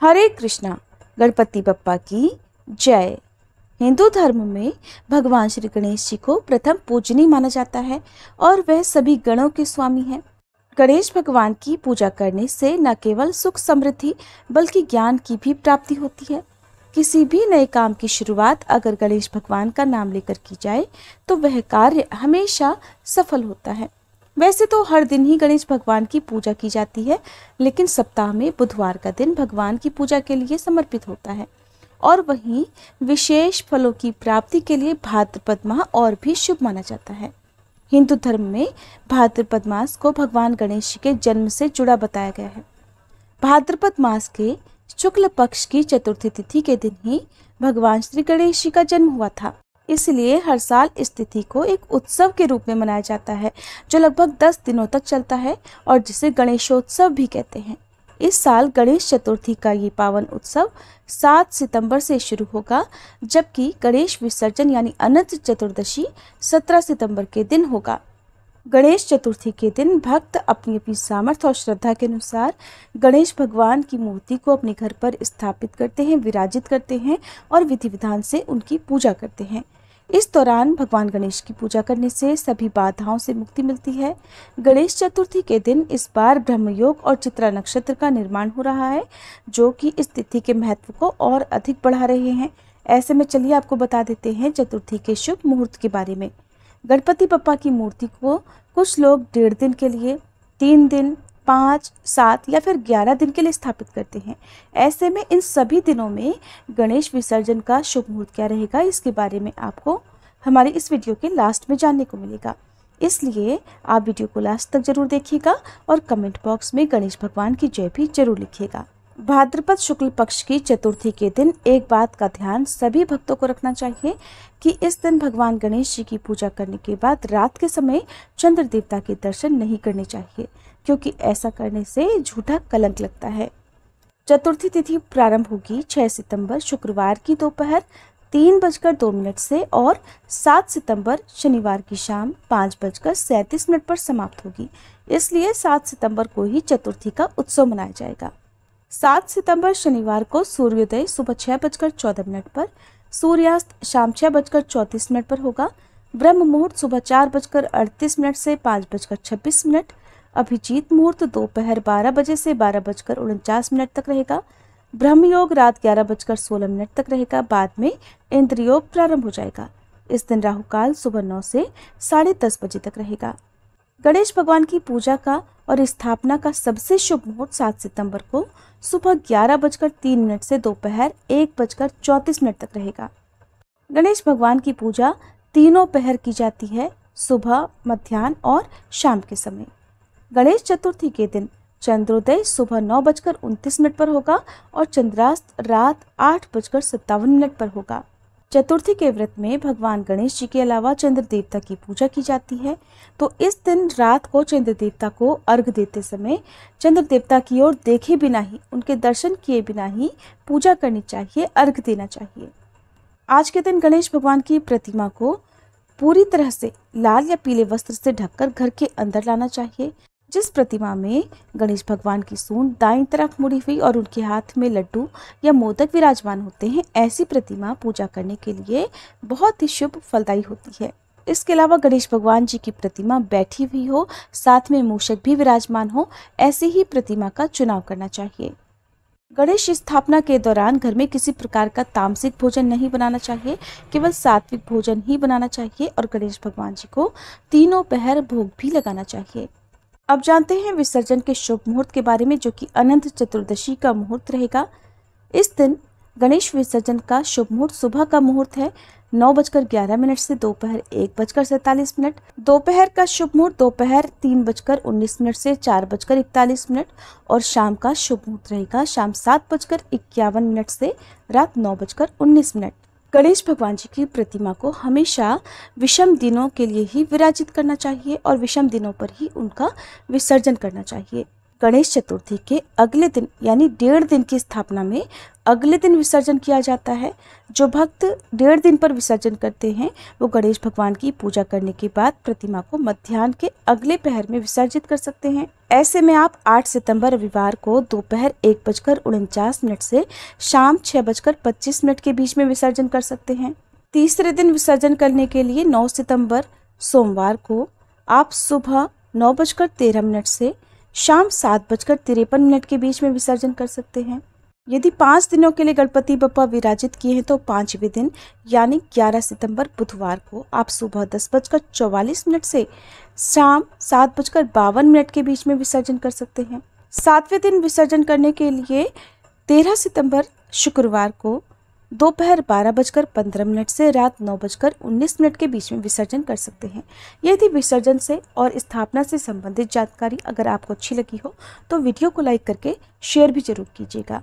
हरे कृष्णा गणपति बप्पा की जय हिंदू धर्म में भगवान श्री गणेश जी को प्रथम पूजनी माना जाता है और वह सभी गणों के स्वामी हैं गणेश भगवान की पूजा करने से न केवल सुख समृद्धि बल्कि ज्ञान की भी प्राप्ति होती है किसी भी नए काम की शुरुआत अगर गणेश भगवान का नाम लेकर की जाए तो वह कार्य हमेशा सफल होता है वैसे तो हर दिन ही गणेश भगवान की पूजा की जाती है लेकिन सप्ताह में बुधवार का दिन भगवान की पूजा के लिए समर्पित होता है और वहीं विशेष फलों की प्राप्ति के लिए भाद्रपद माह और भी शुभ माना जाता है हिंदू धर्म में भाद्रपद मास को भगवान गणेश जी के जन्म से जुड़ा बताया गया है भाद्रपद मास के शुक्ल पक्ष की चतुर्थी तिथि के दिन ही भगवान श्री गणेश जी का जन्म हुआ था इसलिए हर साल इस तिथि को एक उत्सव के रूप में मनाया जाता है जो लगभग दस दिनों तक चलता है और जिसे गणेशोत्सव भी कहते हैं इस साल गणेश चतुर्थी का ये पावन उत्सव 7 सितंबर से शुरू होगा जबकि गणेश विसर्जन यानी अनंत चतुर्दशी 17 सितंबर के दिन होगा गणेश चतुर्थी के दिन भक्त अपनी अपनी सामर्थ्य और श्रद्धा के अनुसार गणेश भगवान की मूर्ति को अपने घर पर स्थापित करते हैं विराजित करते हैं और विधि विधान से उनकी पूजा करते हैं इस दौरान भगवान गणेश की पूजा करने से सभी बाधाओं से मुक्ति मिलती है गणेश चतुर्थी के दिन इस बार ब्रह्मयोग और चित्रा नक्षत्र का निर्माण हो रहा है जो कि इस तिथि के महत्व को और अधिक बढ़ा रहे हैं ऐसे में चलिए आपको बता देते हैं चतुर्थी के शुभ मुहूर्त के बारे में गणपति पप्पा की मूर्ति को कुछ लोग डेढ़ दिन के लिए तीन दिन पाँच सात या फिर ग्यारह दिन के लिए स्थापित करते हैं ऐसे में इन सभी दिनों में गणेश विसर्जन का शुभ मुहूर्त क्या रहेगा इसके बारे में आपको हमारे इस वीडियो के लास्ट में जानने को मिलेगा इसलिए आप वीडियो को लास्ट तक जरूर देखिएगा और कमेंट बॉक्स में गणेश भगवान की जय भी जरूर लिखिएगा भाद्रपद शुक्ल पक्ष की चतुर्थी के दिन एक बात का ध्यान सभी भक्तों को रखना चाहिए कि इस दिन भगवान गणेश जी की पूजा करने के बाद रात के समय चंद्र देवता के दर्शन नहीं करने चाहिए क्योंकि ऐसा करने से झूठा कलंक लगता है चतुर्थी तिथि प्रारंभ होगी 6 सितंबर शुक्रवार की दोपहर तीन बजकर दो मिनट से और सात सितंबर शनिवार की शाम पाँच बजकर सैंतीस मिनट पर समाप्त होगी इसलिए सात सितंबर को ही चतुर्थी का उत्सव मनाया जाएगा सात सितंबर शनिवार को सूर्योदय सुबह छः बजकर चौदह मिनट पर सूर्यास्त शाम छः बजकर चौंतीस मिनट पर होगा ब्रह्म मुहूर्त सुबह चार बजकर अड़तीस मिनट से पाँच बजकर छब्बीस मिनट अभिजीत मुहूर्त दोपहर बारह बजे से बारह बजकर उनचास मिनट तक रहेगा ब्रह्म योग रात ग्यारह बजकर सोलह मिनट तक रहेगा बाद में इंद्रयोग प्रारंभ हो जाएगा इस दिन राहुकाल सुबह नौ से साढ़े दस बजे तक रहेगा गणेश भगवान की पूजा का और स्थापना का सबसे शुभ मुहूर्त सात सितंबर को सुबह ग्यारह बजकर तीन मिनट से दोपहर एक बजकर चौंतीस मिनट तक रहेगा गणेश भगवान की पूजा तीनों पहर की जाती है सुबह मध्यान्ह और शाम के समय गणेश चतुर्थी के दिन चंद्रोदय सुबह नौ बजकर उनतीस मिनट पर होगा और चंद्रास्त रात आठ बजकर सत्तावन मिनट पर होगा चतुर्थी के व्रत में भगवान गणेश जी के अलावा चंद्र देवता की पूजा की जाती है तो इस दिन रात को चंद्र देवता को अर्घ देते समय चंद्र देवता की ओर देखे बिना ही उनके दर्शन किए बिना ही पूजा करनी चाहिए अर्घ देना चाहिए आज के दिन गणेश भगवान की प्रतिमा को पूरी तरह से लाल या पीले वस्त्र से ढककर घर के अंदर लाना चाहिए जिस प्रतिमा में गणेश भगवान की सूंड दाई तरफ मुड़ी हुई और उनके हाथ में लड्डू या मोदक विराजमान होते हैं ऐसी प्रतिमा पूजा करने के लिए बहुत ही शुभ फलदायी होती है इसके अलावा गणेश भगवान जी की प्रतिमा बैठी हुई हो साथ में मूषक भी विराजमान हो ऐसी ही प्रतिमा का चुनाव करना चाहिए गणेश स्थापना के दौरान घर में किसी प्रकार का तामसिक भोजन नहीं बनाना चाहिए केवल सात्विक भोजन ही बनाना चाहिए और गणेश भगवान जी को तीनों पहर भोग भी लगाना चाहिए अब जानते हैं विसर्जन के शुभ मुहूर्त के बारे में जो कि अनंत चतुर्दशी का मुहूर्त रहेगा इस दिन गणेश विसर्जन का शुभ मुहूर्त सुबह का मुहूर्त है नौ बजकर ग्यारह मिनट से दोपहर एक बजकर सैतालीस मिनट दोपहर का शुभ मुहूर्त दोपहर तीन बजकर उन्नीस मिनट से चार बजकर इकतालीस मिनट और शाम का शुभ मुहूर्त रहेगा शाम सात बजकर इक्यावन मिनट से रात नौ बजकर उन्नीस मिनट गणेश भगवान जी की प्रतिमा को हमेशा विषम दिनों के लिए ही विराजित करना चाहिए और विषम दिनों पर ही उनका विसर्जन करना चाहिए गणेश चतुर्थी के अगले दिन यानी डेढ़ दिन की स्थापना में अगले दिन विसर्जन किया जाता है जो भक्त डेढ़ दिन पर विसर्जन करते हैं वो गणेश भगवान की पूजा करने के बाद प्रतिमा को मध्यान्ह के अगले पहर में विसर्जित कर सकते हैं ऐसे में आप 8 सितंबर रविवार को दोपहर एक बजकर उनचास मिनट से शाम छः बजकर पच्चीस मिनट के बीच में विसर्जन कर सकते हैं तीसरे दिन विसर्जन करने के लिए नौ सितम्बर सोमवार को आप सुबह नौ बजकर तेरह मिनट से शाम सात बजकर तिरपन मिनट के बीच में विसर्जन कर सकते हैं यदि पाँच दिनों के लिए गणपति बप्पा विराजित किए हैं तो पाँचवें दिन यानी 11 सितंबर बुधवार को आप सुबह दस बजकर चौवालीस मिनट से शाम सात बजकर बावन मिनट के बीच में विसर्जन कर सकते हैं सातवें दिन विसर्जन करने के लिए तेरह सितंबर शुक्रवार को दोपहर बारह बजकर पंद्रह मिनट से रात नौ बजकर उन्नीस मिनट के बीच में विसर्जन कर सकते हैं यदि थी विसर्जन से और स्थापना से संबंधित जानकारी अगर आपको अच्छी लगी हो तो वीडियो को लाइक करके शेयर भी जरूर कीजिएगा